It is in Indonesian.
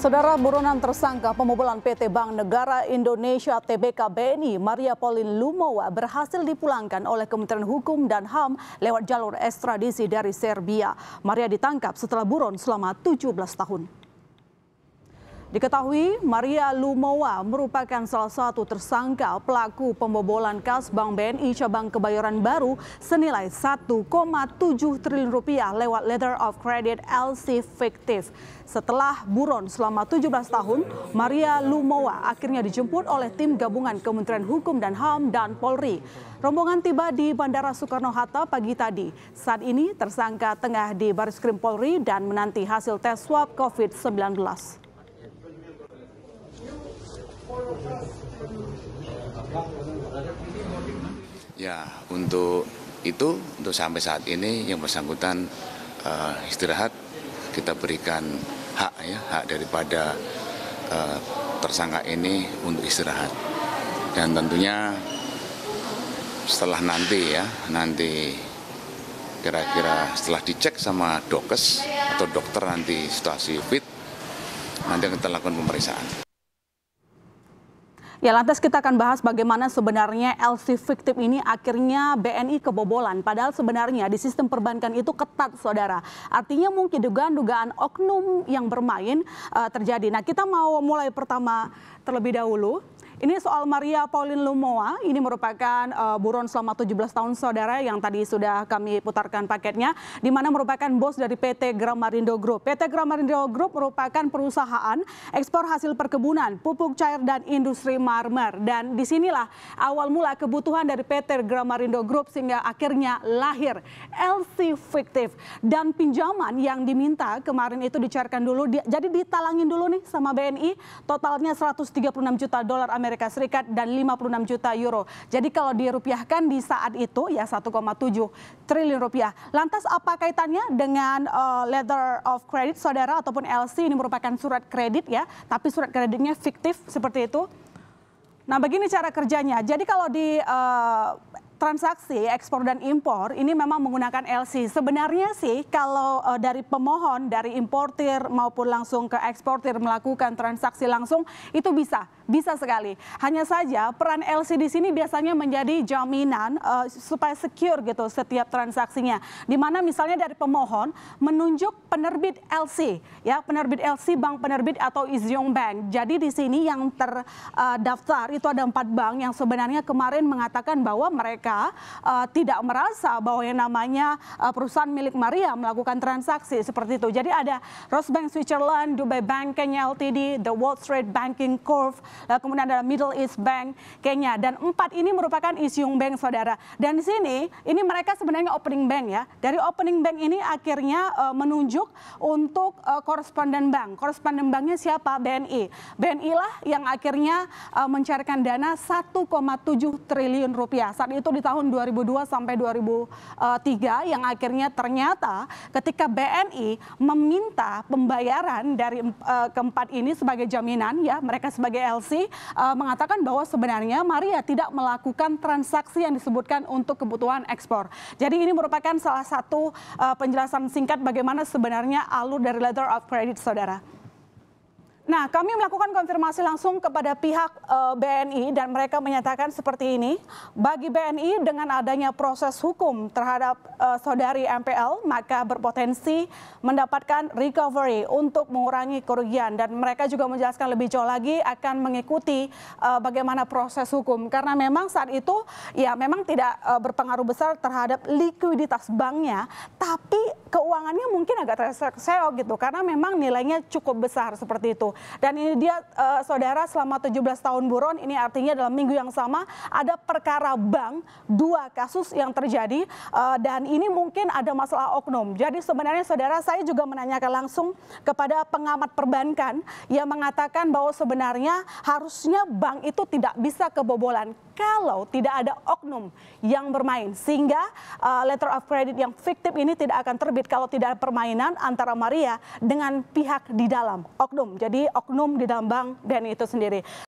Saudara buronan tersangka pemobolan PT Bank Negara Indonesia TBK BNI Maria Pauline Lumowa berhasil dipulangkan oleh Kementerian Hukum dan HAM lewat jalur ekstradisi dari Serbia. Maria ditangkap setelah buron selama 17 tahun. Diketahui Maria Lumowa merupakan salah satu tersangka pelaku pembobolan kas Bank BNI cabang Kebayoran Baru senilai 1,7 triliun rupiah lewat letter of credit LC fiktif. Setelah buron selama 17 tahun, Maria Lumowa akhirnya dijemput oleh tim gabungan Kementerian Hukum dan HAM dan Polri. Rombongan tiba di Bandara Soekarno-Hatta pagi tadi. Saat ini tersangka tengah di Baris Krim Polri dan menanti hasil tes swab COVID-19. Ya, untuk itu untuk sampai saat ini yang bersangkutan uh, istirahat kita berikan hak ya hak daripada uh, tersangka ini untuk istirahat dan tentunya setelah nanti ya nanti kira-kira setelah dicek sama dokes atau dokter nanti situasi fit nanti kita lakukan pemeriksaan. Ya, lantas kita akan bahas bagaimana sebenarnya LC fiktif ini akhirnya BNI kebobolan. Padahal sebenarnya di sistem perbankan itu ketat, saudara. Artinya mungkin dugaan-dugaan oknum yang bermain uh, terjadi. Nah, kita mau mulai pertama terlebih dahulu ini soal Maria Pauline Lumoa, ini merupakan uh, buron selama 17 tahun saudara yang tadi sudah kami putarkan paketnya, di mana merupakan bos dari PT Gramarindo Group. PT Gramarindo Group merupakan perusahaan ekspor hasil perkebunan, pupuk cair dan industri marmer. Dan disinilah awal mula kebutuhan dari PT Gramarindo Group sehingga akhirnya lahir LC fiktif. Dan pinjaman yang diminta kemarin itu dicairkan dulu, di, jadi ditalangin dulu nih sama BNI, totalnya 136 juta dolar Amerika Amerika Serikat dan 56 juta euro. Jadi kalau dirupiahkan di saat itu ya 1,7 triliun rupiah. Lantas apa kaitannya dengan uh, letter of credit saudara ataupun LC ini merupakan surat kredit ya, tapi surat kreditnya fiktif seperti itu. Nah, begini cara kerjanya. Jadi kalau di uh, transaksi ekspor dan impor ini memang menggunakan LC. Sebenarnya sih kalau uh, dari pemohon, dari importir maupun langsung ke eksportir melakukan transaksi langsung itu bisa, bisa sekali. Hanya saja peran LC di sini biasanya menjadi jaminan uh, supaya secure gitu setiap transaksinya. Di mana misalnya dari pemohon menunjuk penerbit LC, ya penerbit LC bank penerbit atau Izyong Bank. Jadi di sini yang terdaftar eh, uh, itu ada empat bank yang sebenarnya kemarin mengatakan bahwa mereka mereka uh, eh, tidak merasa bahwa yang namanya uh, perusahaan milik Maria melakukan transaksi seperti itu. Jadi ada Rosbank Switzerland, Dubai Bank Kenya Ltd, The Wall Street Banking Curve, uh, kemudian ada Middle East Bank Kenya dan empat ini merupakan isyung bank saudara. Dan di sini ini mereka sebenarnya opening bank ya. Dari opening bank ini akhirnya uh, menunjuk untuk uh, koresponden bank. Koresponden banknya siapa? BNI. BNI lah yang akhirnya uh, mencairkan dana 1,7 triliun rupiah. Saat itu di di tahun 2002 sampai 2003 yang akhirnya ternyata ketika BNI meminta pembayaran dari uh, keempat ini sebagai jaminan ya mereka sebagai LC uh, eh, mengatakan bahwa sebenarnya Maria tidak melakukan transaksi yang disebutkan untuk kebutuhan ekspor. Jadi ini merupakan salah satu uh, penjelasan singkat bagaimana sebenarnya alur dari letter of credit saudara. Nah, kami melakukan konfirmasi langsung kepada pihak uh, eh, BNI dan mereka menyatakan seperti ini. Bagi BNI dengan adanya proses hukum terhadap uh, saudari MPL, maka berpotensi mendapatkan recovery untuk mengurangi kerugian dan mereka juga menjelaskan lebih jauh lagi akan mengikuti uh, bagaimana proses hukum karena memang saat itu ya memang tidak uh, berpengaruh besar terhadap likuiditas banknya, tapi keuangannya mungkin agak terseok gitu karena memang nilainya cukup besar seperti itu. Dan ini dia uh, saudara selama 17 tahun buron ini artinya dalam minggu yang sama ada perkara bank dua kasus yang terjadi uh, dan ini mungkin ada masalah oknum. Jadi sebenarnya saudara saya juga menanyakan langsung kepada pengamat perbankan yang mengatakan bahwa sebenarnya harusnya bank itu tidak bisa kebobolan kalau tidak ada oknum yang bermain sehingga uh, letter of credit yang fiktif ini tidak akan terbit kalau tidak ada permainan antara Maria dengan pihak di dalam oknum. Jadi oknum di dalam bank BNI itu sendiri